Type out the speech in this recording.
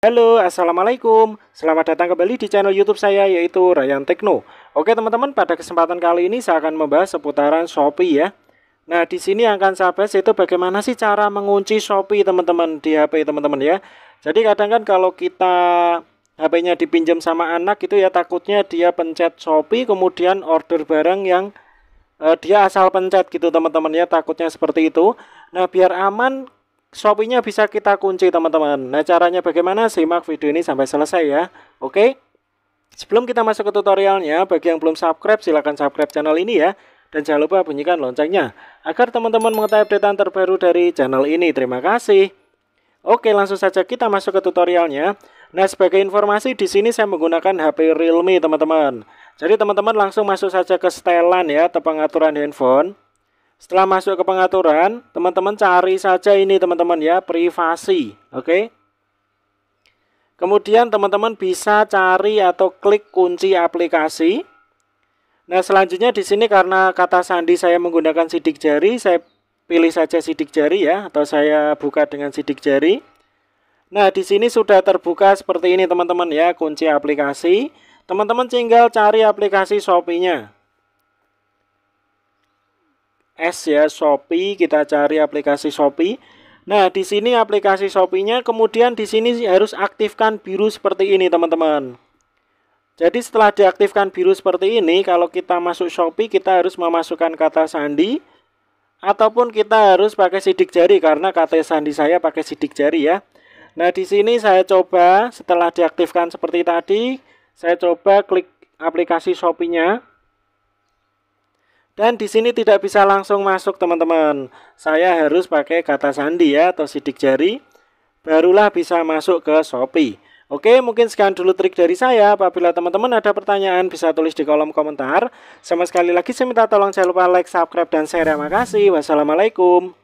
Halo, Assalamualaikum. Selamat datang kembali di channel YouTube saya yaitu Ryan Tekno. Oke teman-teman, pada kesempatan kali ini saya akan membahas seputaran Shopee ya. Nah, di sini yang akan saya bahas itu bagaimana sih cara mengunci Shopee teman-teman di HP teman-teman ya. Jadi kadang kan kalau kita HP-nya dipinjam sama anak itu ya takutnya dia pencet Shopee kemudian order barang yang eh, dia asal pencet gitu teman-teman ya, takutnya seperti itu. Nah, biar aman Shopee-nya bisa kita kunci teman-teman. Nah caranya bagaimana? Simak video ini sampai selesai ya. Oke? Sebelum kita masuk ke tutorialnya, bagi yang belum subscribe silahkan subscribe channel ini ya. Dan jangan lupa bunyikan loncengnya agar teman-teman mengetahui update terbaru dari channel ini. Terima kasih. Oke, langsung saja kita masuk ke tutorialnya. Nah, sebagai informasi di sini saya menggunakan HP Realme, teman-teman. Jadi teman-teman langsung masuk saja ke setelan ya atau pengaturan handphone. Setelah masuk ke pengaturan, teman-teman cari saja ini teman-teman ya, privasi. Oke. Kemudian teman-teman bisa cari atau klik kunci aplikasi. Nah, selanjutnya di sini karena kata sandi saya menggunakan sidik jari, saya pilih saja sidik jari ya atau saya buka dengan sidik jari. Nah, di sini sudah terbuka seperti ini teman-teman ya kunci aplikasi. Teman-teman tinggal cari aplikasi Shopee-nya. S ya Shopee kita cari aplikasi Shopee nah di sini aplikasi Shopee-nya kemudian di sini harus aktifkan biru seperti ini teman-teman jadi setelah diaktifkan biru seperti ini kalau kita masuk Shopee kita harus memasukkan kata sandi ataupun kita harus pakai sidik jari karena kata sandi saya pakai sidik jari ya nah di sini saya coba setelah diaktifkan seperti tadi saya coba klik aplikasi Shopee-nya dan di sini tidak bisa langsung masuk teman-teman. Saya harus pakai kata sandi ya atau sidik jari. Barulah bisa masuk ke Shopee. Oke, mungkin sekian dulu trik dari saya. Apabila teman-teman ada pertanyaan, bisa tulis di kolom komentar. Sama sekali lagi saya minta tolong jangan lupa like, subscribe, dan share. Terima kasih. Wassalamualaikum.